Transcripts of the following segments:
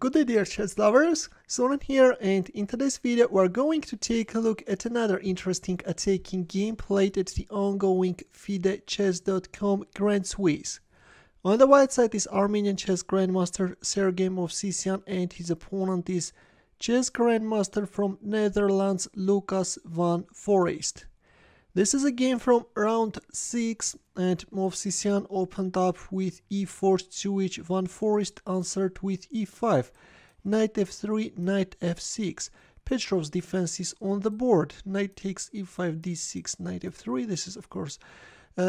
Good day dear chess lovers, Zoran here and in today's video we're going to take a look at another interesting attacking game played at the ongoing FIDEChess.com Grand Swiss. On the white side is Armenian chess grandmaster Sergei Movsisyan and his opponent is chess grandmaster from Netherlands Lucas van Forest. This is a game from round 6 and Movsisyan opened up with e4 to which Van forest answered with e5, knight f3, knight f6. Petrov's defense is on the board, knight takes e5, d6, knight f3, this is of course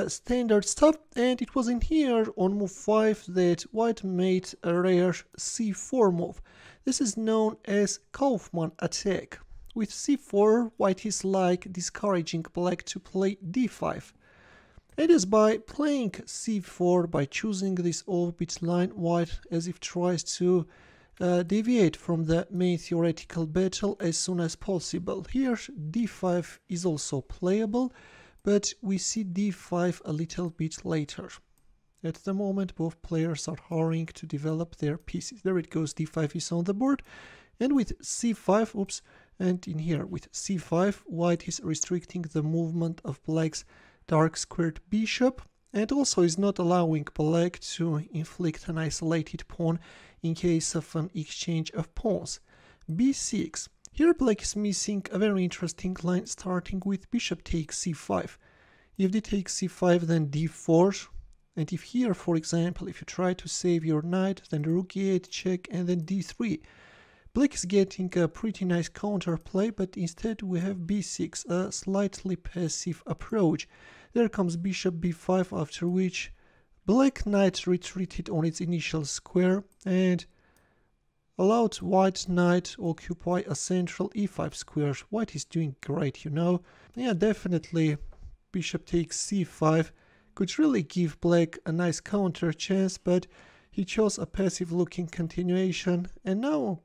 standard stuff and it was in here on move 5 that white made a rare c4 move. This is known as Kaufman attack with c4 white is like discouraging black to play d5. It is by playing c4 by choosing this orbit line white as if tries to uh, deviate from the main theoretical battle as soon as possible. Here d5 is also playable but we see d5 a little bit later. At the moment both players are hurrying to develop their pieces. There it goes d5 is on the board and with c5 oops and in here with c5 white is restricting the movement of black's dark squared bishop and also is not allowing black to inflict an isolated pawn in case of an exchange of pawns. b6. Here black is missing a very interesting line starting with bishop takes c5. If they take c5 then d4 and if here for example if you try to save your knight then rook e8 check and then d3 Black is getting a pretty nice counterplay, but instead we have b6, a slightly passive approach. There comes bishop b5, after which black knight retreated on its initial square and allowed white knight occupy a central e5 square. White is doing great, you know. Yeah, definitely bishop takes c5 could really give black a nice counter chance, but he chose a passive looking continuation and now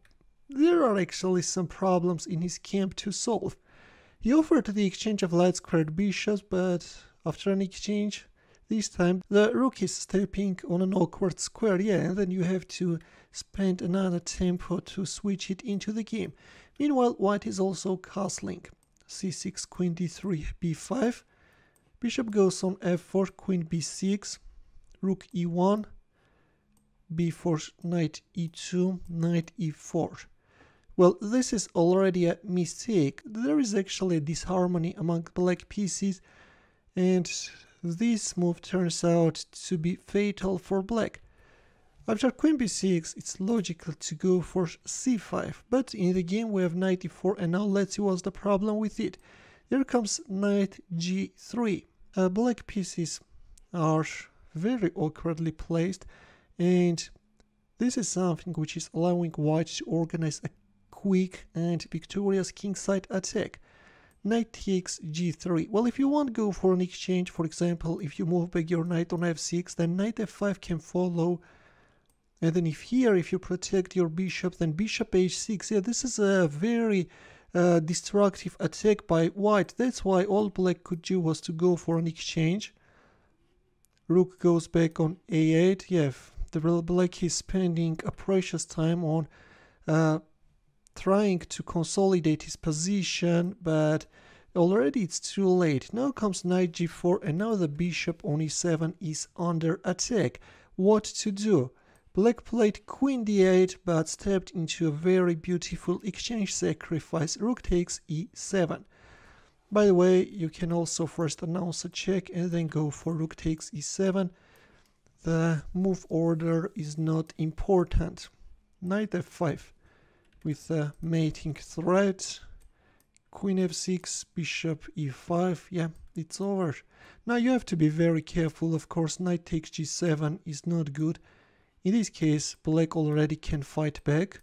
there are actually some problems in his camp to solve. He offered the exchange of light squared bishops, but after an exchange, this time the rook is stepping on an awkward square, yeah, and then you have to spend another tempo to switch it into the game. Meanwhile, white is also castling. c6, queen d3, b5. Bishop goes on f4, queen b6, rook e1, b4, knight e2, knight e4. Well, this is already a mistake. There is actually a disharmony among black pieces and this move turns out to be fatal for black. After queen b6, it's logical to go for c5, but in the game we have knight e4 and now let's see what's the problem with it. Here comes knight g3. Uh, black pieces are very awkwardly placed and this is something which is allowing white to organize a quick and victorious kingside attack. Knight takes g3. Well, if you want, to go for an exchange, for example, if you move back your knight on f6, then knight f5 can follow. And then if here, if you protect your bishop, then bishop h6. Yeah, this is a very uh, destructive attack by white. That's why all black could do was to go for an exchange. Rook goes back on a8. Yeah, the black is spending a precious time on uh, trying to consolidate his position, but already it's too late. Now comes knight g4 and now the bishop on e7 is under attack. What to do? Black played queen d8 but stepped into a very beautiful exchange sacrifice rook takes e7. By the way, you can also first announce a check and then go for rook takes e7. The move order is not important. Knight f5 with mating threat. Queen f6, bishop e5, yeah, it's over. Now you have to be very careful, of course, knight takes g7 is not good. In this case, black already can fight back.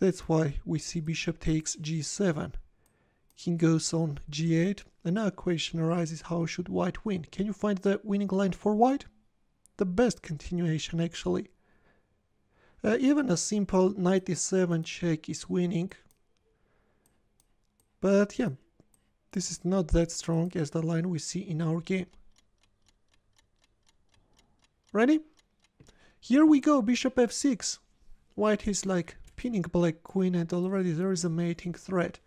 That's why we see bishop takes g7. King goes on g8. And now a question arises, how should white win? Can you find the winning line for white? The best continuation, actually. Uh, even a simple 97 check is winning. But yeah, this is not that strong as the line we see in our game. Ready? Here we go, bishop f6. White is like pinning black queen and already there is a mating threat.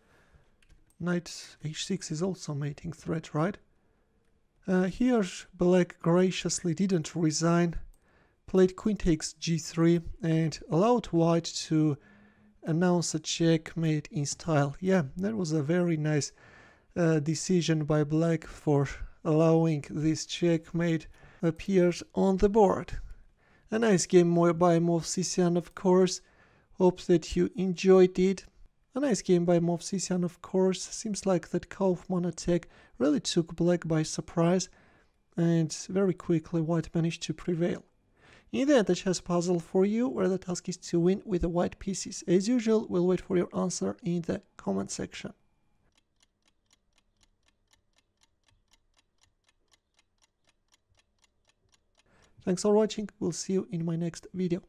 Knight h6 is also mating threat, right? Uh, here black graciously didn't resign played queen takes g3 and allowed white to announce a checkmate in style. Yeah, that was a very nice uh, decision by black for allowing this checkmate appears on the board. A nice game by Movsisian of course, hope that you enjoyed it. A nice game by Movsisian of course, seems like that Kaufman attack really took black by surprise and very quickly white managed to prevail. Either the chess puzzle for you where the task is to win with the white pieces. As usual, we'll wait for your answer in the comment section. Thanks for watching, we'll see you in my next video.